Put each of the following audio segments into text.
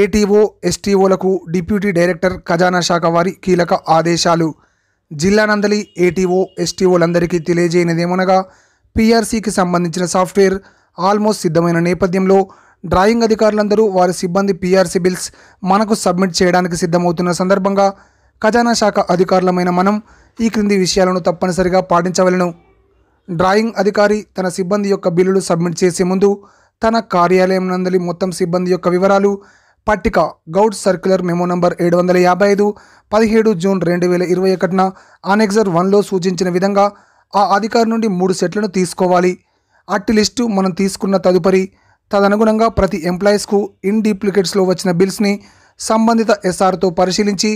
ATO ఎస్టీఓలకు deputy director ఖజానా శాఖ వారి కీలక ఆదేశాలు జిల్లా నందలి ఏటీఓ ఎస్టీఓలందరికీ తెలియజేయనిదేమనగా పీఆర్సీకి సంబంధించిన సాఫ్ట్వేర్ ఆల్మోస్ట్ సిద్ధమైన నేపథ్యంలో డ్రాయింగ్ అధికారులందరూ వారి సిబ్బంది పీఆర్సీ బిల్స్ మనకు సబ్మిట్ చేయడానికి సిద్ధమవుతున్న సందర్భంగా ఖజానా శాఖ అధికారులమైన మనం ఈ క్రింది విషయాలను తప్పనిసరిగా పాటించవలను డ్రాయింగ్ అధికారి తన సిబ్బంది యొక్క బిల్లులు సబ్మిట్ చేసే ముందు తన కార్యాలయం నందలి మొత్తం సిబ్బంది యొక్క వివరాలు పట్టిక గౌడ్ సర్క్యులర్ మెమో నంబర్ ఏడు వందల యాభై ఐదు పదిహేడు జూన్ రెండు వేల ఇరవై ఒకటిన ఆనెక్సర్ వన్లో సూచించిన విధంగా ఆ అధికారి నుండి మూడు సెట్లను తీసుకోవాలి అట్టి లిస్టు మనం తీసుకున్న తదుపరి తదనుగుణంగా ప్రతి ఎంప్లాయీస్కు ఇన్ డూప్లికేట్స్లో వచ్చిన బిల్స్ని సంబంధిత ఎస్ఆర్తో పరిశీలించి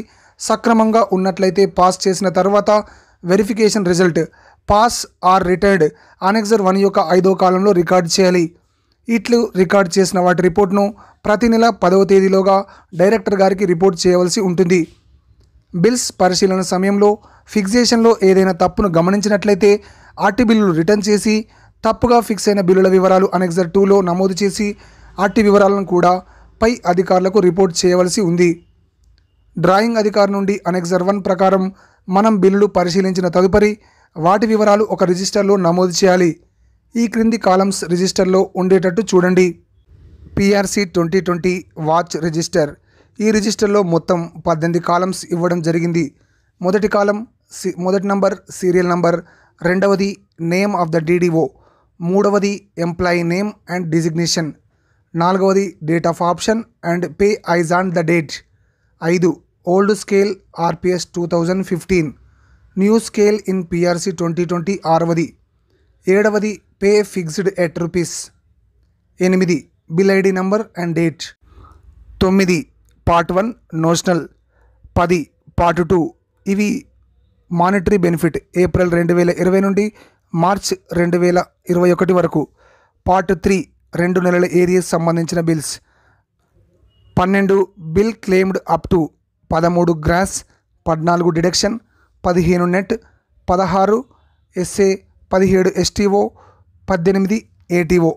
సక్రమంగా ఉన్నట్లయితే పాస్ చేసిన తర్వాత verification result pass or retired annexure one యొక్క ఐదో కాలంలో రికార్డ్ చేయాలి ఇట్లు రికార్డ్ చేసిన వాటి రిపోర్ట్ను ప్రతి నెల పదవ తేదీలోగా డైరెక్టర్ గారికి రిపోర్ట్ చేయవలసి ఉంటుంది బిల్స్ పరిశీలన సమయంలో ఫిక్సేషన్లో ఏదైనా తప్పును గమనించినట్లయితే ఆర్టీ బిల్లులు రిటర్న్ చేసి తప్పుగా ఫిక్స్ అయిన బిల్లుల వివరాలు అనెక్సర్ టూలో నమోదు చేసి ఆర్టీ వివరాలను కూడా పై అధికారులకు రిపోర్ట్ చేయవలసి ఉంది డ్రాయింగ్ అధికారి నుండి అనెక్సర్ వన్ ప్రకారం మనం బిల్లులు పరిశీలించిన తదుపరి వాటి వివరాలు ఒక రిజిస్టర్లో నమోదు చేయాలి ఈ క్రింది కాలమ్స్ రిజిస్టర్లో ఉండేటట్టు చూడండి PRC twenty twenty watch register ఈ రిజిస్టర్లో మొత్తం పద్దెనిమిది కాలమ్స్ ఇవ్వడం జరిగింది మొదటి కాలం సి మొదటి నంబర్ సీరియల్ నంబర్ రెండవది నేమ్ ఆఫ్ ద డీడీఓ మూడవది ఎంప్లాయీ నేమ్ అండ్ డిజిగ్నేషన్ నాలుగవది date of option and pay as on the date ఐదు old scale RPS two thousand fifteen new scale in PRC twenty twenty ఆరవది ఏడవది pay fixed at rupees ఎనిమిది bill ID number and date తొమ్మిది part one notional పది part two ఇవి monetary benefit April రెండు వేల ఇరవై నుండి మార్చ్ రెండు వేల ఇరవై ఒకటి వరకు పార్ట్ త్రీ రెండు నెలల ఏరియాస్ సంబంధించిన బిల్స్ పన్నెండు బిల్ క్లెయిమ్డ్ అప్ టు పదమూడు గ్రాస్ పద్నాలుగు డిడక్షన్ పదిహేను నెట్ పదహారు ఎస్ఏ పదిహేడు ఎస్టీఓ పద్దెనిమిది ఏటీఓ